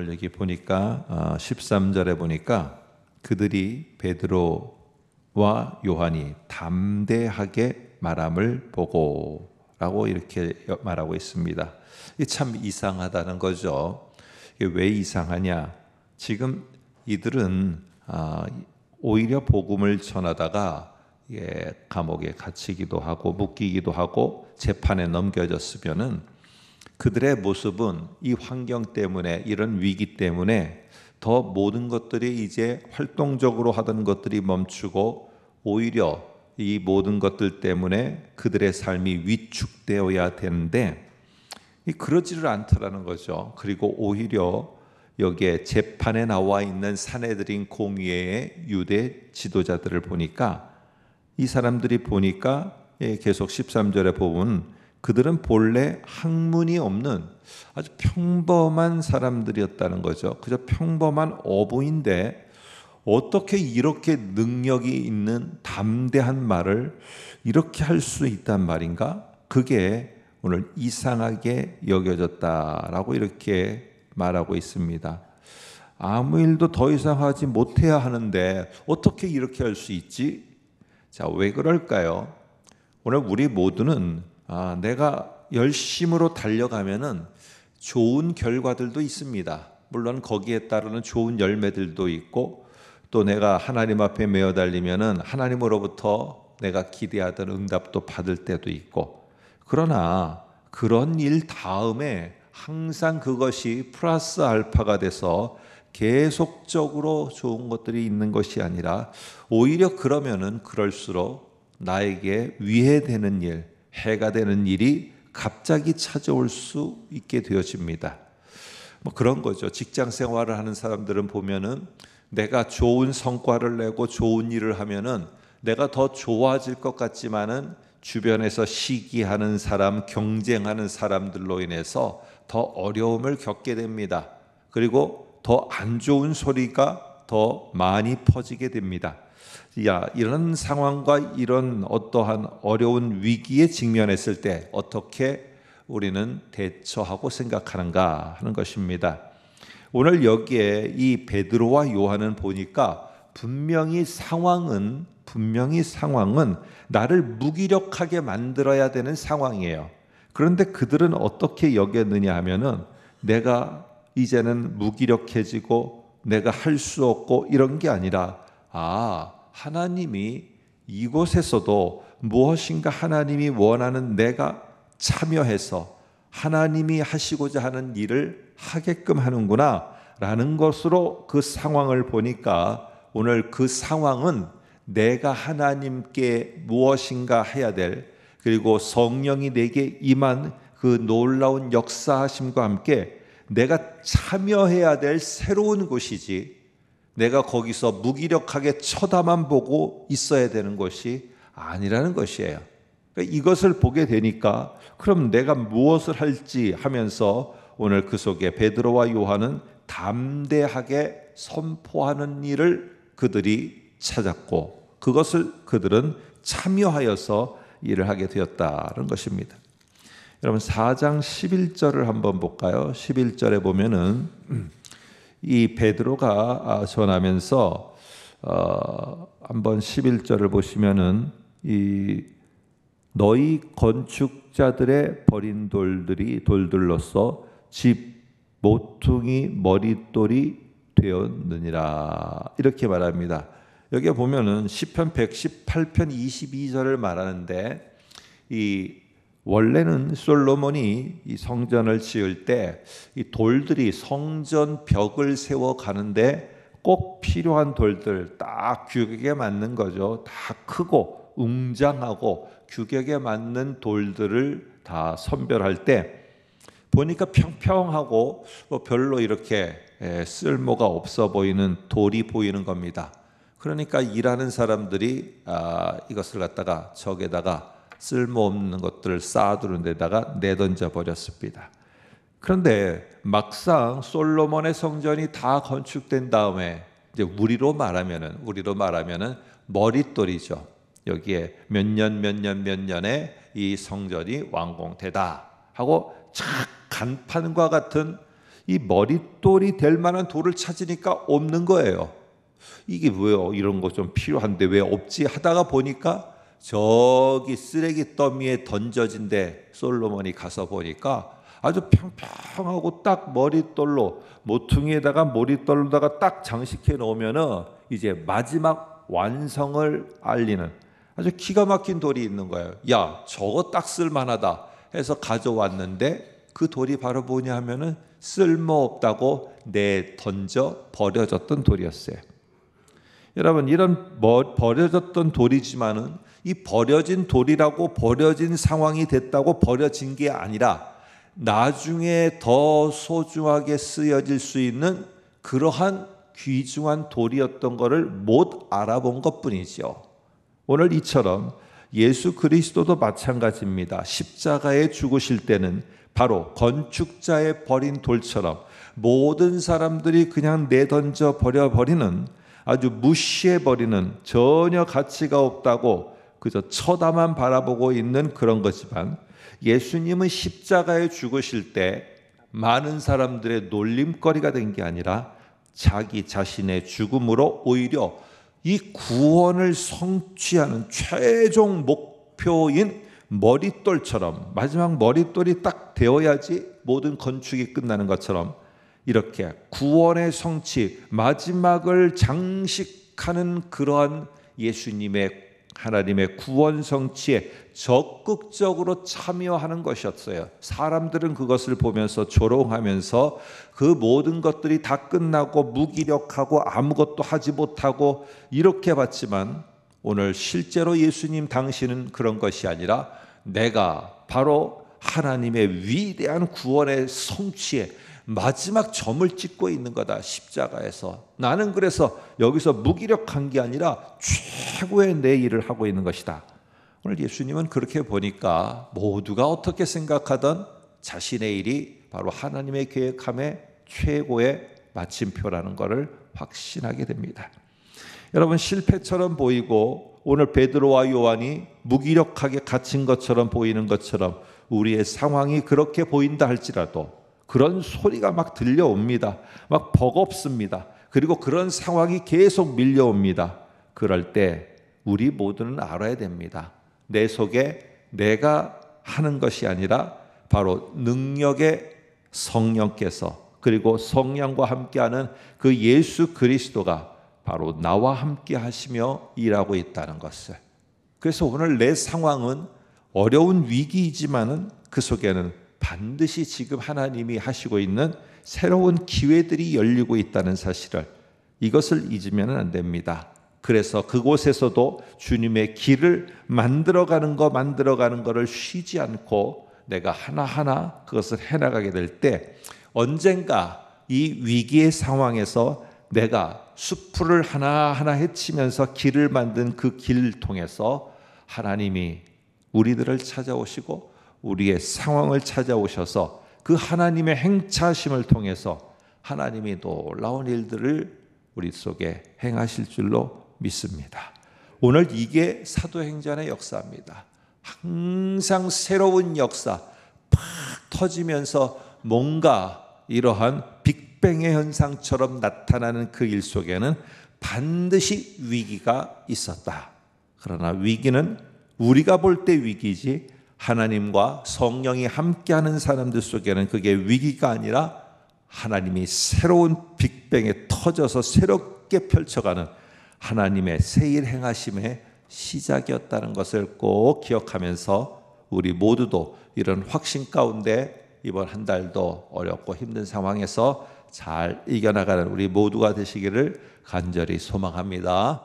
오늘 여기 보니까 13절에 어, 보니까 그들이 베드로와 요한이 담대하게 말함을 보고 라고 이렇게 말하고 있습니다. 참 이상하다는 거죠. 왜 이상하냐? 지금 이들은 아, 오히려 복음을 전하다가 감옥에 갇히기도 하고 묶이기도 하고 재판에 넘겨졌으면은 그들의 모습은 이 환경 때문에 이런 위기 때문에 더 모든 것들이 이제 활동적으로 하던 것들이 멈추고 오히려 이 모든 것들 때문에 그들의 삶이 위축되어야 되는데 그러지를 않더라는 거죠. 그리고 오히려 여기에 재판에 나와 있는 사내들인 공의회의 유대 지도자들을 보니까 이 사람들이 보니까 예, 계속 13절에 보면 그들은 본래 학문이 없는 아주 평범한 사람들이었다는 거죠. 그저 평범한 어부인데 어떻게 이렇게 능력이 있는 담대한 말을 이렇게 할 수 있단 말인가? 그게 오늘 이상하게 여겨졌다라고 이렇게 말하고 있습니다. 아무 일도 더 이상 하지 못해야 하는데 어떻게 이렇게 할 수 있지? 자, 왜 그럴까요? 오늘 우리 모두는 아, 내가 열심으로 달려가면은 좋은 결과들도 있습니다. 물론 거기에 따르는 좋은 열매들도 있고 또 내가 하나님 앞에 매어 달리면은 하나님으로부터 내가 기대하던 응답도 받을 때도 있고 그러나 그런 일 다음에 항상 그것이 플러스 알파가 돼서 계속적으로 좋은 것들이 있는 것이 아니라 오히려 그러면은 그럴수록 나에게 위해되는 일, 해가 되는 일이 갑자기 찾아올 수 있게 되어집니다. 뭐 그런 거죠. 직장 생활을 하는 사람들은 보면은 내가 좋은 성과를 내고 좋은 일을 하면은 내가 더 좋아질 것 같지만은 주변에서 시기하는 사람, 경쟁하는 사람들로 인해서 더 어려움을 겪게 됩니다. 그리고 더 안 좋은 소리가 더 많이 퍼지게 됩니다. 야, 이런 상황과 이런 어떠한 어려운 위기에 직면했을 때 어떻게 우리는 대처하고 생각하는가 하는 것입니다. 오늘 여기에 이 베드로와 요한은 보니까 분명히 상황은 분명히 상황은 나를 무기력하게 만들어야 되는 상황이에요. 그런데 그들은 어떻게 여겼느냐 하면은 내가 이제는 무기력해지고 내가 할 수 없고 이런 게 아니라 아, 하나님이 이곳에서도 무엇인가 하나님이 원하는 내가 참여해서 하나님이 하시고자 하는 일을 하게끔 하는구나 라는 것으로 그 상황을 보니까 오늘 그 상황은 내가 하나님께 무엇인가 해야 될 그리고 성령이 내게 임한 그 놀라운 역사하심과 함께 내가 참여해야 될 새로운 곳이지 내가 거기서 무기력하게 쳐다만 보고 있어야 되는 것이 아니라는 것이에요. 그러니까 이것을 보게 되니까 그럼 내가 무엇을 할지 하면서 오늘 그 속에 베드로와 요한은 담대하게 선포하는 일을 그들이 찾았고 그것을 그들은 참여하여서 일을 하게 되었다는 것입니다. 여러분 4장 11절을 한번 볼까요? 11절에 보면은 이 베드로가 아, 전하면서 어, 한번 11절을 보시면은 이 너희 건축자들의 버린 돌들이 돌들로서 집 모퉁이 머릿돌이 되었느니라 이렇게 말합니다. 여기 보면은 시편 118편 22절을 말하는데 이 원래는 솔로몬이 이 성전을 지을 때 이 돌들이 성전 벽을 세워 가는데 꼭 필요한 돌들 딱 규격에 맞는 거죠. 다 크고 웅장하고 규격에 맞는 돌들을 다 선별할 때 보니까 평평하고 뭐 별로 이렇게 쓸모가 없어 보이는 돌이 보이는 겁니다. 그러니까 일하는 사람들이 아, 이것을 갖다가 적에다가 쓸모없는 것들을 쌓아두는 데다가 내던져 버렸습니다. 그런데 막상 솔로몬의 성전이 다 건축된 다음에 이제 우리로 말하면은 우리로 말하면은 머릿돌이죠. 여기에 몇 년 몇 년 몇 년에 이 성전이 완공되다 하고 착 간판과 같은 이 머릿돌이 될 만한 돌을 찾으니까 없는 거예요. 이게 왜 이런 거 좀 필요한데 왜 없지 하다가 보니까 저기 쓰레기 더미에 던져진데 솔로몬이 가서 보니까 아주 평평하고 딱머리돌로 모퉁이에다가 머리돌로다가딱 장식해 놓으면은 이제 마지막 완성을 알리는 아주 기가 막힌 돌이 있는 거예요. 야, 저거 딱 쓸만하다 해서 가져왔는데 그 돌이 바로 뭐냐 하면은 쓸모없다고 내 던져 버려졌던 돌이었어요. 여러분 이런 버려졌던 돌이지만은 이 버려진 돌이라고 버려진 상황이 됐다고 버려진 게 아니라 나중에 더 소중하게 쓰여질 수 있는 그러한 귀중한 돌이었던 것을 못 알아본 것뿐이죠. 오늘 이처럼 예수 그리스도도 마찬가지입니다. 십자가에 죽으실 때는 바로 건축자의 버린 돌처럼 모든 사람들이 그냥 내던져 버려버리는 아주 무시해버리는 전혀 가치가 없다고 그저 쳐다만 바라보고 있는 그런 것이지만 예수님은 십자가에 죽으실 때 많은 사람들의 놀림거리가 된 게 아니라 자기 자신의 죽음으로 오히려 이 구원을 성취하는 최종 목표인 머릿돌처럼 마지막 머릿돌이 딱 되어야지 모든 건축이 끝나는 것처럼 이렇게 구원의 성취 마지막을 장식하는 그러한 예수님의 하나님의 구원 성취에 적극적으로 참여하는 것이었어요. 사람들은 그것을 보면서 조롱하면서 그 모든 것들이 다 끝나고 무기력하고 아무것도 하지 못하고 이렇게 봤지만 오늘 실제로 예수님 당신은 그런 것이 아니라 내가 바로 하나님의 위대한 구원의 성취에 마지막 점을 찍고 있는 거다. 십자가에서. 나는 그래서 여기서 무기력한 게 아니라 최고의 내 일을 하고 있는 것이다. 오늘 예수님은 그렇게 보니까 모두가 어떻게 생각하던 자신의 일이 바로 하나님의 계획함에 최고의 마침표라는 것을 확신하게 됩니다. 여러분 실패처럼 보이고 오늘 베드로와 요한이 무기력하게 갇힌 것처럼 보이는 것처럼 우리의 상황이 그렇게 보인다 할지라도 그런 소리가 막 들려옵니다. 막 버겁습니다. 그리고 그런 상황이 계속 밀려옵니다. 그럴 때 우리 모두는 알아야 됩니다. 내 속에 내가 하는 것이 아니라 바로 능력의 성령께서 그리고 성령과 함께하는 그 예수 그리스도가 바로 나와 함께 하시며 일하고 있다는 것을. 그래서 오늘 내 상황은 어려운 위기이지만은 그 속에는 반드시 지금 하나님이 하시고 있는 새로운 기회들이 열리고 있다는 사실을 이것을 잊으면 안 됩니다. 그래서 그곳에서도 주님의 길을 만들어가는 거 만들어가는 거를 쉬지 않고 내가 하나하나 그것을 해나가게 될 때 언젠가 이 위기의 상황에서 내가 수을 하나하나 헤치면서 길을 만든 그 길을 통해서 하나님이 우리들을 찾아오시고 우리의 상황을 찾아오셔서 그 하나님의 행차심을 통해서 하나님이 놀라운 일들을 우리 속에 행하실 줄로 믿습니다. 오늘 이게 사도행전의 역사입니다. 항상 새로운 역사, 팍 터지면서 뭔가 이러한 빅뱅의 현상처럼 나타나는 그 일 속에는 반드시 위기가 있었다. 그러나 위기는 우리가 볼 때 위기지 하나님과 성령이 함께하는 사람들 속에는 그게 위기가 아니라 하나님이 새로운 빅뱅에 터져서 새롭게 펼쳐가는 하나님의 세일 행하심의 시작이었다는 것을 꼭 기억하면서 우리 모두도 이런 확신 가운데 이번 한 달도 어렵고 힘든 상황에서 잘 이겨나가는 우리 모두가 되시기를 간절히 소망합니다.